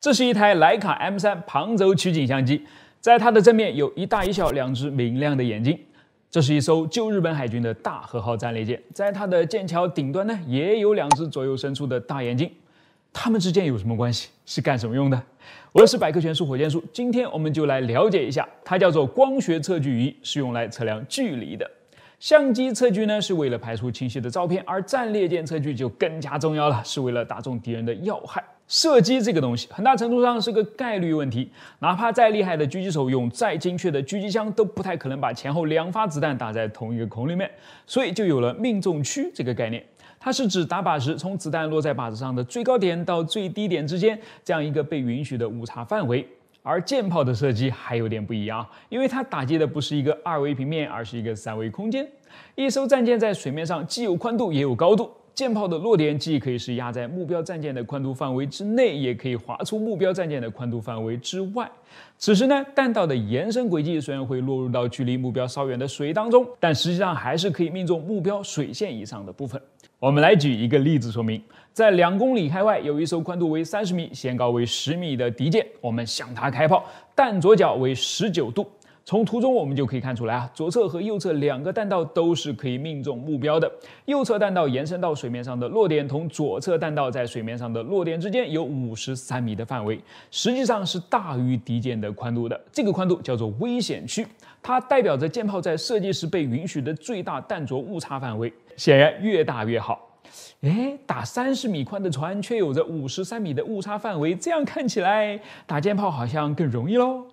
这是一台徕卡 M 三旁轴取景相机，在它的正面有一大一小两只明亮的眼睛。这是一艘旧日本海军的大和号战列舰，在它的舰桥顶端呢也有两只左右伸出的大眼睛。它们之间有什么关系？是干什么用的？我是百科全书火箭叔，今天我们就来了解一下。它叫做光学测距仪，是用来测量距离的。相机测距呢是为了拍出清晰的照片，而战列舰测距就更加重要了，是为了打中敌人的要害。射击这个东西很大程度上是个概率问题，哪怕再厉害的狙击手用再精确的狙击枪，都不太可能把前后两发子弹打在同一个孔里面，所以就有了命中区这个概念，它是指打靶时从子弹落在靶子上的最高点到最低点之间这样一个被允许的误差范围。而舰炮的射击还有点不一样，因为它打击的不是一个二维平面，而是一个三维空间。一艘战舰在水面上既有宽度也有高度。舰炮的落点既可以是压在目标战舰的宽度范围之内，也可以划出目标战舰的宽度范围之外。此时呢，弹道的延伸轨迹虽然会落入到距离目标稍远的水当中，但实际上还是可以命中目标水线以上的部分。我们来举一个例子说明：在两公里开外有一艘宽度为三十米、舷高为十米的敌舰，我们向它开炮，弹着角为十九度。从图中我们就可以看出来啊，左侧和右侧两个弹道都是可以命中目标的。右侧弹道延伸到水面上的落点，同左侧弹道在水面上的落点之间有五十三米的范围，实际上是大于敌舰的宽度的。这个宽度叫做危险区，它代表着舰炮在设计时被允许的最大弹着误差范围，显然越大越好。哎，打三十米宽的船，却有着五十三米的误差范围，这样看起来打舰炮好像更容易喽。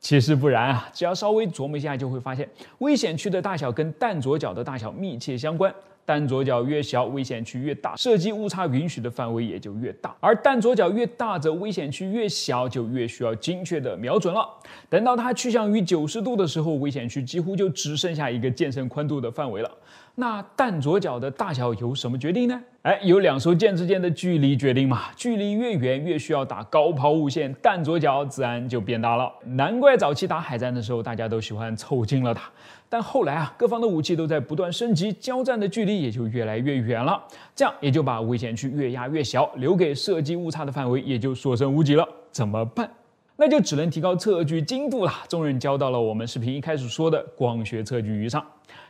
其实不然啊，只要稍微琢磨一下，就会发现危险区的大小跟弹着角的大小密切相关。弹着角越小，危险区越大，射击误差允许的范围也就越大；而弹着角越大，则危险区越小，就越需要精确的瞄准了。等到它趋向于九十度的时候，危险区几乎就只剩下一个健身宽度的范围了。那弹着脚的大小由什么决定呢？哎，由两艘舰之间的距离决定嘛。距离越远，越需要打高抛物线，弹着脚自然就变大了。难怪早期打海战的时候，大家都喜欢凑近了打。但后来啊，各方的武器都在不断升级，交战的距离也就越来越远了。这样也就把危险区越压越小，留给射击误差的范围也就所剩无几了。怎么办？那就只能提高测距精度了，重任交到了我们视频一开始说的光学测距仪上。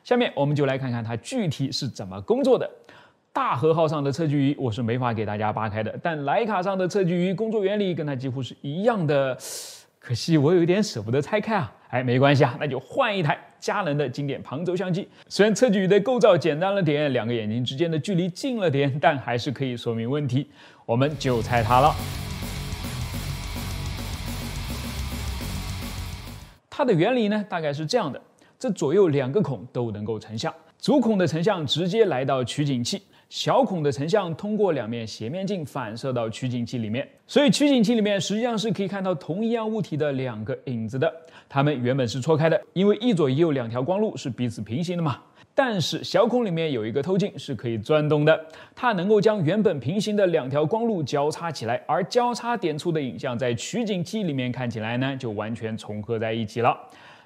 下面我们就来看看它具体是怎么工作的。大和号上的测距仪我是没法给大家扒开的，但莱卡上的测距仪工作原理跟它几乎是一样的，可惜我有点舍不得拆开啊。哎，没关系啊，那就换一台佳能的经典旁轴相机。虽然测距仪的构造简单了点，两个眼睛之间的距离近了点，但还是可以说明问题。我们就拆它了。它的原理呢，大概是这样的：这左右两个孔都能够成像，主孔的成像直接来到取景器。小孔的成像通过两面斜面镜反射到取景器里面，所以取景器里面实际上是可以看到同一样物体的两个影子的。它们原本是错开的，因为一左一右两条光路是彼此平行的嘛。但是小孔里面有一个透镜是可以转动的，它能够将原本平行的两条光路交叉起来，而交叉点处的影像在取景器里面看起来呢，就完全重合在一起了。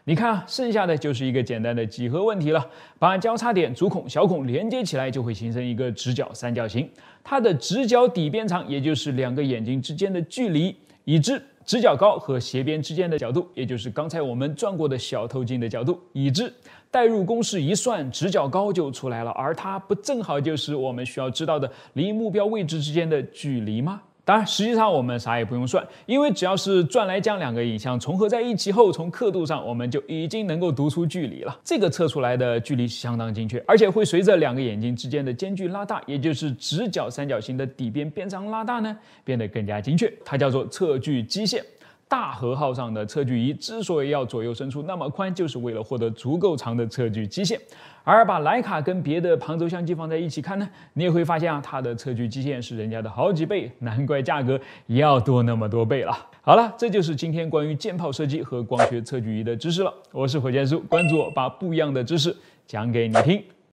你看剩下的就是一个简单的几何问题了。把交叉点、主孔、小孔连接起来，就会形成一个直角三角形。它的直角底边长，也就是两个眼睛之间的距离，已知；直角高和斜边之间的角度，也就是刚才我们转过的小透镜的角度，已知。代入公式一算，直角高就出来了。而它不正好就是我们需要知道的离目标位置之间的距离吗？然实际上我们啥也不用算，因为只要是转来将两个影像重合在一起后，从刻度上我们就已经能够读出距离了。这个测出来的距离相当精确，而且会随着两个眼睛之间的间距拉大，也就是直角三角形的底边边长拉大呢，变得更加精确。它叫做测距基线。大和号上的测距仪之所以要左右伸出那么宽，就是为了获得足够长的测距基线。而把徕卡跟别的旁轴相机放在一起看呢，你也会发现啊，它的测距基线是人家的好几倍，难怪价格要多那么多倍了。好了，这就是今天关于舰炮射击和光学测距仪的知识了。我是火箭叔，关注我，把不一样的知识讲给你听。